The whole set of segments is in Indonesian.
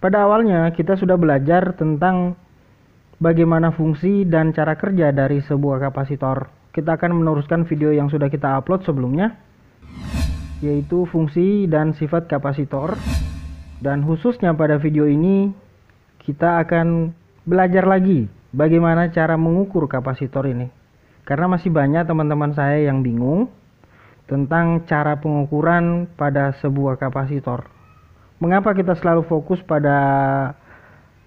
Pada awalnya, kita sudah belajar tentang bagaimana fungsi dan cara kerja dari sebuah kapasitor. Kita akan meneruskan video yang sudah kita upload sebelumnya, yaitu fungsi dan sifat kapasitor. Dan khususnya pada video ini, kita akan belajar lagi bagaimana cara mengukur kapasitor ini. Karena masih banyak teman-teman saya yang bingung tentang cara pengukuran pada sebuah kapasitor. Mengapa kita selalu fokus pada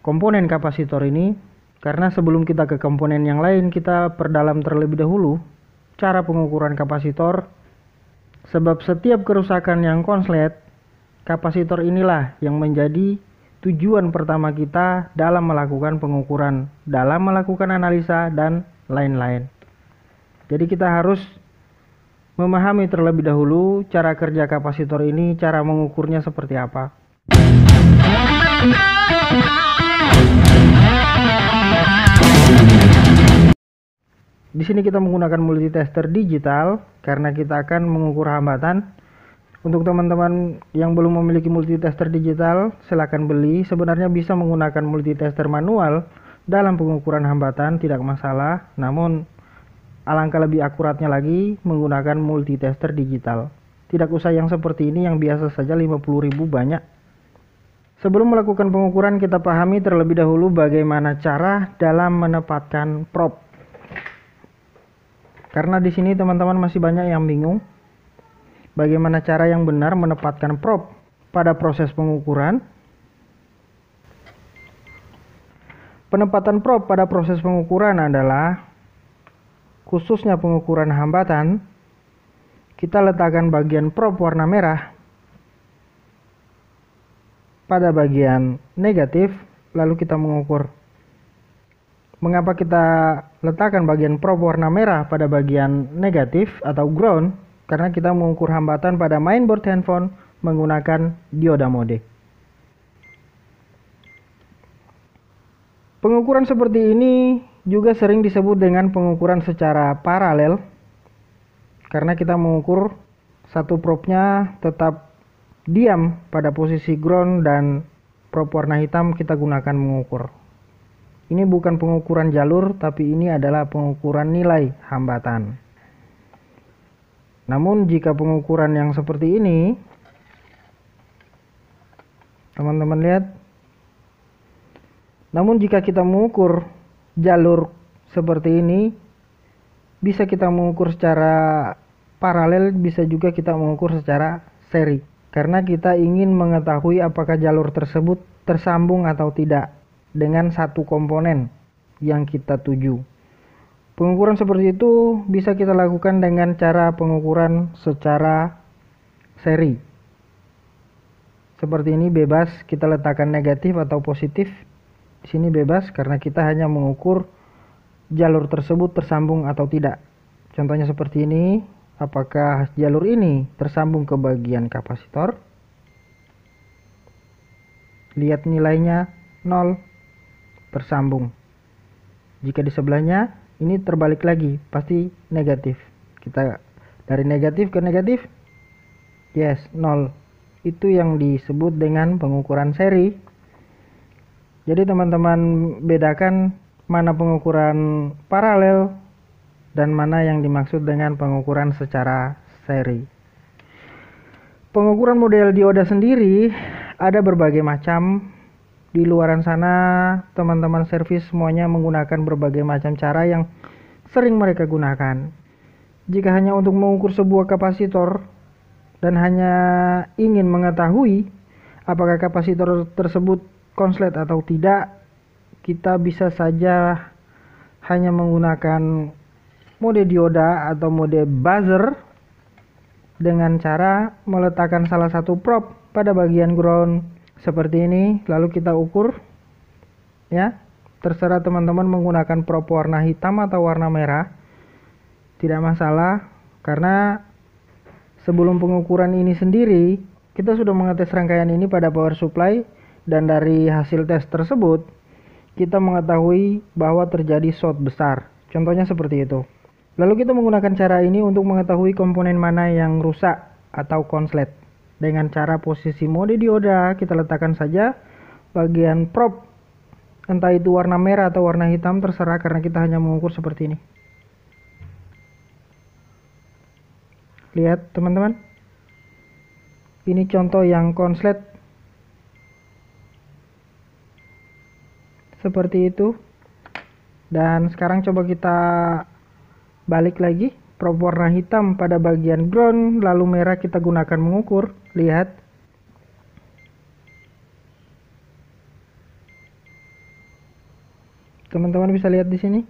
komponen kapasitor ini? Karena sebelum kita ke komponen yang lain, kita perdalam terlebih dahulu cara pengukuran kapasitor. Sebab setiap kerusakan yang konslet, kapasitor inilah yang menjadi tujuan pertama kita dalam melakukan pengukuran, dalam melakukan analisa, dan lain-lain. Jadi, kita harus memahami terlebih dahulu cara kerja kapasitor ini, cara mengukurnya seperti apa. Di sini kita menggunakan multitester digital karena kita akan mengukur hambatan. Untuk teman-teman yang belum memiliki multitester digital, silakan beli. Sebenarnya bisa menggunakan multitester manual dalam pengukuran hambatan tidak masalah, namun alangkah lebih akuratnya lagi menggunakan multitester digital. Tidak usah yang seperti ini yang biasa saja 50.000 banyak. Sebelum melakukan pengukuran, kita pahami terlebih dahulu bagaimana cara dalam menempatkan prop. Karena di sini teman-teman masih banyak yang bingung bagaimana cara yang benar menempatkan prop pada proses pengukuran. Penempatan prop pada proses pengukuran adalah khususnya pengukuran hambatan, kita letakkan bagian prop warna merah pada bagian negatif, lalu kita mengukur mengapa kita letakkan bagian probe warna merah pada bagian negatif atau ground karena kita mengukur hambatan pada mainboard handphone menggunakan dioda mode. Pengukuran seperti ini juga sering disebut dengan pengukuran secara paralel karena kita mengukur satu probe-nya tetap diam pada posisi ground dan prop warna hitam kita gunakan mengukur. Ini bukan pengukuran jalur, tapi ini adalah pengukuran nilai hambatan. Namun jika pengukuran yang seperti ini, teman-teman lihat. Namun jika kita mengukur jalur seperti ini, bisa kita mengukur secara paralel, bisa juga kita mengukur secara seri karena kita ingin mengetahui apakah jalur tersebut tersambung atau tidak dengan satu komponen yang kita tuju. Pengukuran seperti itu bisa kita lakukan dengan cara pengukuran secara seri. Seperti ini bebas kita letakkan negatif atau positif. Di sini bebas karena kita hanya mengukur jalur tersebut tersambung atau tidak. Contohnya seperti ini, apakah jalur ini tersambung ke bagian kapasitor. Lihat nilainya 0 tersambung. Jika di sebelahnya ini terbalik lagi, pasti negatif. Kita dari negatif ke negatif. Yes, 0. Itu yang disebut dengan pengukuran seri. Jadi teman-teman bedakan mana pengukuran paralel dan mana yang dimaksud dengan pengukuran secara seri. Pengukuran model dioda sendiri ada berbagai macam. Di luaran sana, teman-teman servis semuanya menggunakan berbagai macam cara yang sering mereka gunakan. Jika hanya untuk mengukur sebuah kapasitor dan hanya ingin mengetahui apakah kapasitor tersebut konslet atau tidak, kita bisa saja hanya menggunakan mode dioda atau mode buzzer dengan cara meletakkan salah satu prop pada bagian ground seperti ini lalu kita ukur ya terserah teman-teman menggunakan prop warna hitam atau warna merah tidak masalah karena sebelum pengukuran ini sendiri kita sudah mengetes rangkaian ini pada power supply dan dari hasil tes tersebut kita mengetahui bahwa terjadi short besar contohnya seperti itu Lalu kita menggunakan cara ini untuk mengetahui komponen mana yang rusak atau konslet. Dengan cara posisi mode dioda, kita letakkan saja bagian prop. Entah itu warna merah atau warna hitam terserah karena kita hanya mengukur seperti ini. Lihat teman-teman. Ini contoh yang konslet. Seperti itu. Dan sekarang coba kita Balik lagi, prop warna hitam pada bagian ground, lalu merah kita gunakan mengukur. Lihat. Teman-teman bisa lihat di sini.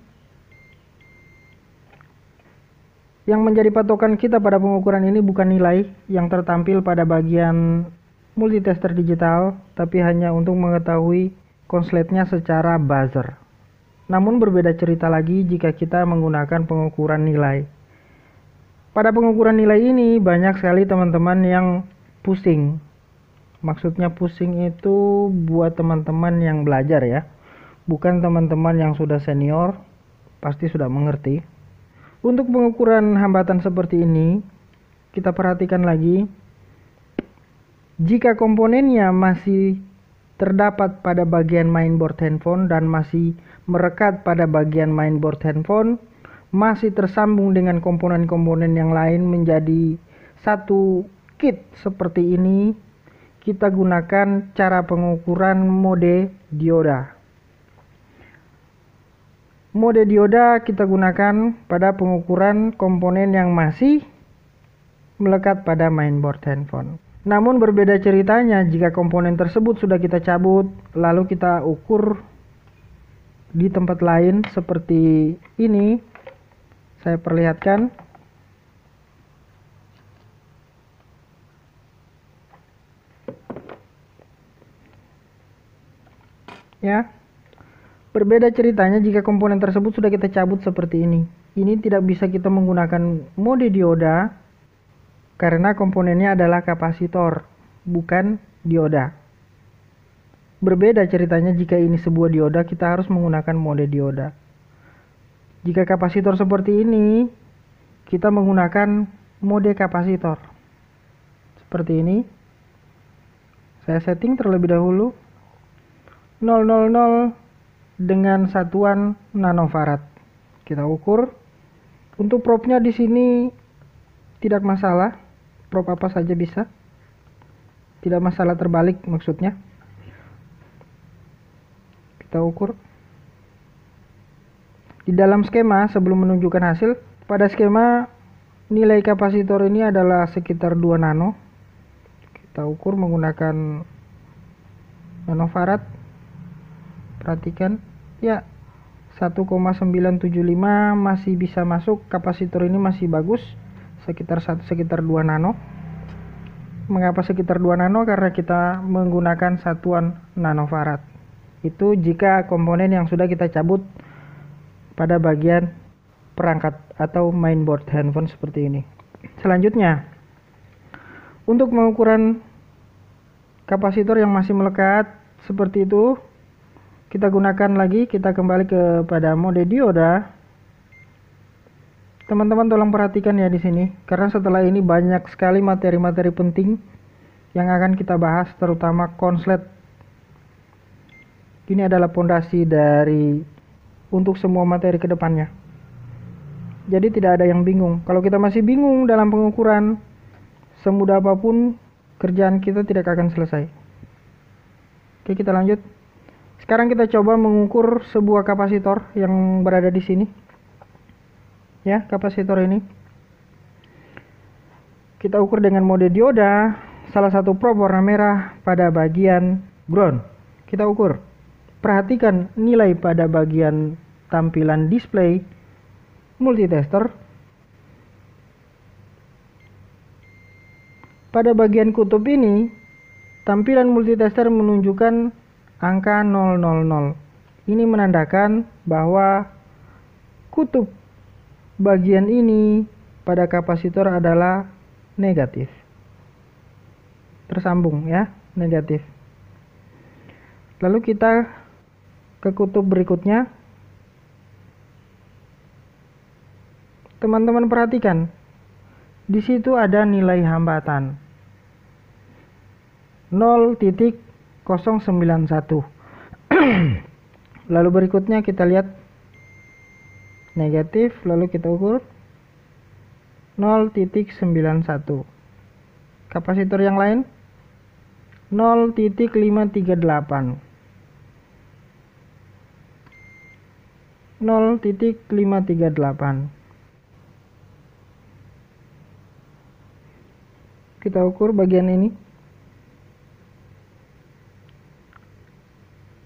Yang menjadi patokan kita pada pengukuran ini bukan nilai yang tertampil pada bagian multitester digital, tapi hanya untuk mengetahui konsletnya secara buzzer. Namun berbeda cerita lagi jika kita menggunakan pengukuran nilai. Pada pengukuran nilai ini banyak sekali teman-teman yang pusing. Maksudnya pusing itu buat teman-teman yang belajar ya. Bukan teman-teman yang sudah senior, pasti sudah mengerti. Untuk pengukuran hambatan seperti ini, kita perhatikan lagi. Jika komponennya masih terdapat pada bagian mainboard handphone dan masih merekat pada bagian mainboard handphone masih tersambung dengan komponen-komponen yang lain menjadi satu kit seperti ini kita gunakan cara pengukuran mode dioda mode dioda kita gunakan pada pengukuran komponen yang masih melekat pada mainboard handphone namun berbeda ceritanya jika komponen tersebut sudah kita cabut lalu kita ukur di tempat lain seperti ini saya perlihatkan ya berbeda ceritanya jika komponen tersebut sudah kita cabut seperti ini ini tidak bisa kita menggunakan mode dioda karena komponennya adalah kapasitor bukan dioda Berbeda ceritanya jika ini sebuah dioda, kita harus menggunakan mode dioda. Jika kapasitor seperti ini, kita menggunakan mode kapasitor. Seperti ini. Saya setting terlebih dahulu 000 dengan satuan nanofarad. Kita ukur. Untuk propnya di sini tidak masalah. Probe apa saja bisa. Tidak masalah terbalik maksudnya kita ukur di dalam skema sebelum menunjukkan hasil pada skema nilai kapasitor ini adalah sekitar 2 nano kita ukur menggunakan nanofarad perhatikan ya 1,975 masih bisa masuk kapasitor ini masih bagus sekitar satu sekitar 2 nano mengapa sekitar 2 nano karena kita menggunakan satuan nanofarad itu jika komponen yang sudah kita cabut pada bagian perangkat atau mainboard handphone seperti ini. Selanjutnya, untuk mengukuran kapasitor yang masih melekat seperti itu, kita gunakan lagi, kita kembali kepada mode dioda. Teman-teman tolong perhatikan ya di sini, karena setelah ini banyak sekali materi-materi penting yang akan kita bahas, terutama konslet ini adalah pondasi dari untuk semua materi ke depannya. Jadi tidak ada yang bingung. Kalau kita masih bingung dalam pengukuran, semudah apapun kerjaan kita tidak akan selesai. Oke, kita lanjut. Sekarang kita coba mengukur sebuah kapasitor yang berada di sini. Ya, kapasitor ini. Kita ukur dengan mode dioda, salah satu probe warna merah pada bagian ground. Kita ukur. Perhatikan nilai pada bagian tampilan display multitester. Pada bagian kutub ini, tampilan multitester menunjukkan angka 000. Ini menandakan bahwa kutub bagian ini pada kapasitor adalah negatif. Tersambung ya, negatif. Lalu kita ke kutub berikutnya. Teman-teman perhatikan, di situ ada nilai hambatan 0.091. lalu berikutnya kita lihat negatif, lalu kita ukur 0.91. Kapasitor yang lain 0.538 0.538 kita ukur bagian ini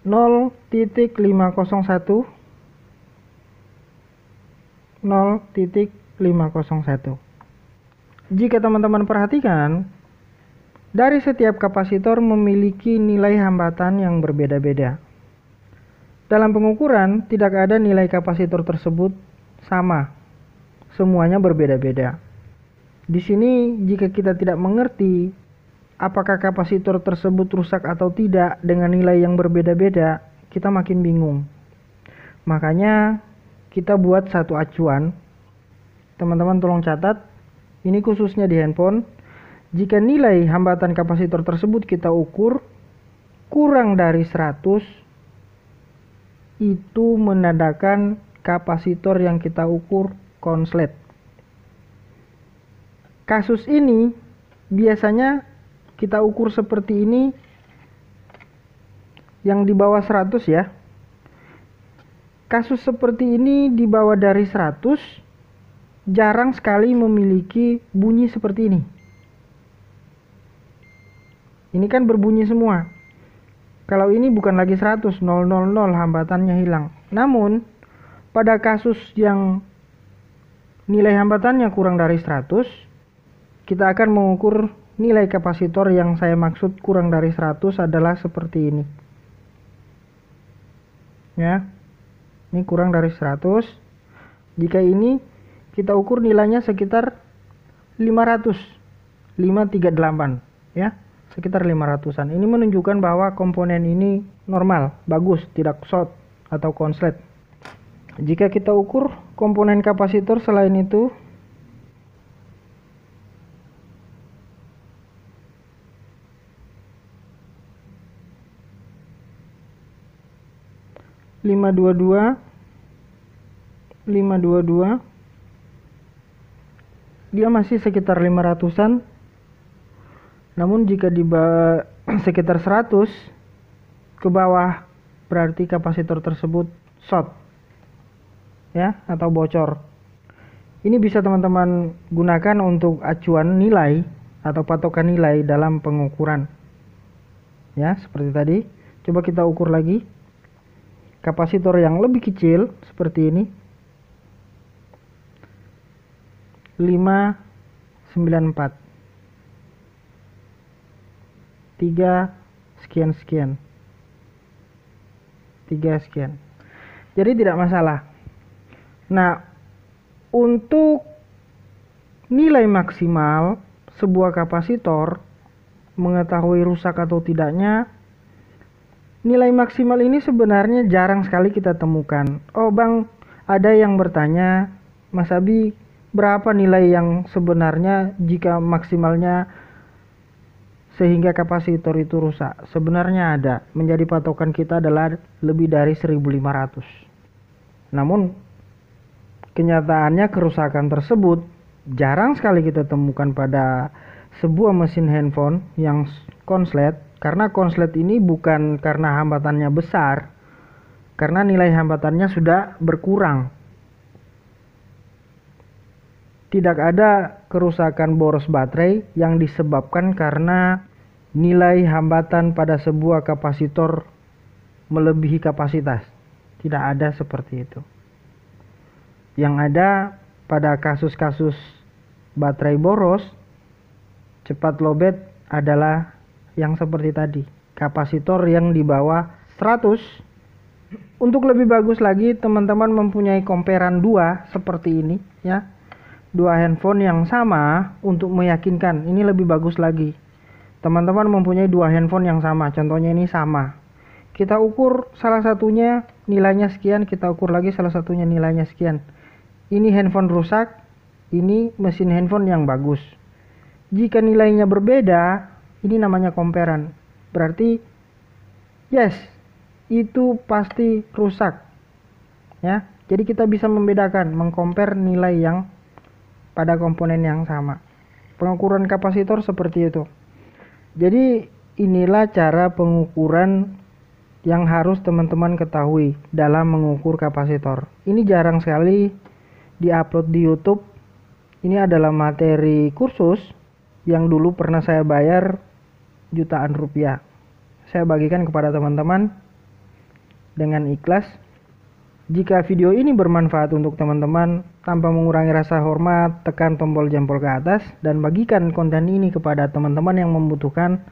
0.501 0.501 jika teman-teman perhatikan, dari setiap kapasitor memiliki nilai hambatan yang berbeda-beda. Dalam pengukuran, tidak ada nilai kapasitor tersebut sama. Semuanya berbeda-beda. Di sini, jika kita tidak mengerti apakah kapasitor tersebut rusak atau tidak dengan nilai yang berbeda-beda, kita makin bingung. Makanya, kita buat satu acuan. Teman-teman tolong catat, ini khususnya di handphone. Jika nilai hambatan kapasitor tersebut kita ukur kurang dari 100, itu menandakan kapasitor yang kita ukur konslet. Kasus ini biasanya kita ukur seperti ini yang di bawah 100 ya. Kasus seperti ini di bawah dari 100 jarang sekali memiliki bunyi seperti ini. Ini kan berbunyi semua. Kalau ini bukan lagi 100, 000 hambatannya hilang. Namun, pada kasus yang nilai hambatannya kurang dari 100, kita akan mengukur nilai kapasitor yang saya maksud kurang dari 100 adalah seperti ini. Ya. Ini kurang dari 100. Jika ini kita ukur nilainya sekitar 500. 538, ya sekitar 500-an. Ini menunjukkan bahwa komponen ini normal, bagus, tidak short atau konslet. Jika kita ukur komponen kapasitor selain itu lima dua dua lima dua dua dia masih sekitar lima ratusan. Namun jika di sekitar 100 ke bawah berarti kapasitor tersebut short ya atau bocor. Ini bisa teman-teman gunakan untuk acuan nilai atau patokan nilai dalam pengukuran. Ya, seperti tadi. Coba kita ukur lagi. Kapasitor yang lebih kecil seperti ini 594 3 sekian sekian tiga sekian jadi tidak masalah nah untuk nilai maksimal sebuah kapasitor mengetahui rusak atau tidaknya nilai maksimal ini sebenarnya jarang sekali kita temukan oh bang ada yang bertanya Mas Abi berapa nilai yang sebenarnya jika maksimalnya sehingga kapasitor itu rusak. Sebenarnya ada, menjadi patokan kita adalah lebih dari 1500. Namun kenyataannya kerusakan tersebut jarang sekali kita temukan pada sebuah mesin handphone yang konslet karena konslet ini bukan karena hambatannya besar karena nilai hambatannya sudah berkurang tidak ada kerusakan boros baterai yang disebabkan karena nilai hambatan pada sebuah kapasitor melebihi kapasitas. Tidak ada seperti itu. Yang ada pada kasus-kasus baterai boros cepat lobet adalah yang seperti tadi, kapasitor yang di bawah 100. Untuk lebih bagus lagi, teman-teman mempunyai komperan dua seperti ini ya dua handphone yang sama untuk meyakinkan ini lebih bagus lagi. Teman-teman mempunyai dua handphone yang sama, contohnya ini sama. Kita ukur salah satunya nilainya sekian, kita ukur lagi salah satunya nilainya sekian. Ini handphone rusak, ini mesin handphone yang bagus. Jika nilainya berbeda, ini namanya komperan. Berarti yes, itu pasti rusak. Ya, jadi kita bisa membedakan, mengkompar nilai yang pada komponen yang sama. Pengukuran kapasitor seperti itu. Jadi inilah cara pengukuran yang harus teman-teman ketahui dalam mengukur kapasitor. Ini jarang sekali diupload di YouTube. Ini adalah materi kursus yang dulu pernah saya bayar jutaan rupiah. Saya bagikan kepada teman-teman dengan ikhlas jika video ini bermanfaat untuk teman-teman, tanpa mengurangi rasa hormat, tekan tombol jempol ke atas dan bagikan konten ini kepada teman-teman yang membutuhkan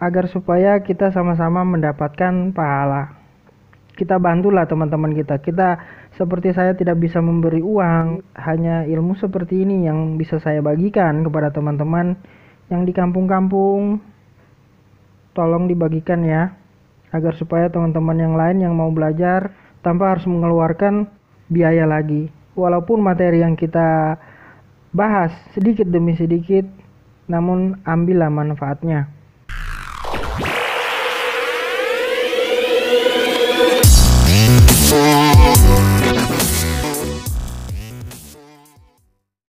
agar supaya kita sama-sama mendapatkan pahala. Kita bantulah teman-teman kita. Kita seperti saya tidak bisa memberi uang, hanya ilmu seperti ini yang bisa saya bagikan kepada teman-teman yang di kampung-kampung. Tolong dibagikan ya agar supaya teman-teman yang lain yang mau belajar tanpa harus mengeluarkan biaya lagi. Walaupun materi yang kita bahas sedikit demi sedikit, namun ambillah manfaatnya.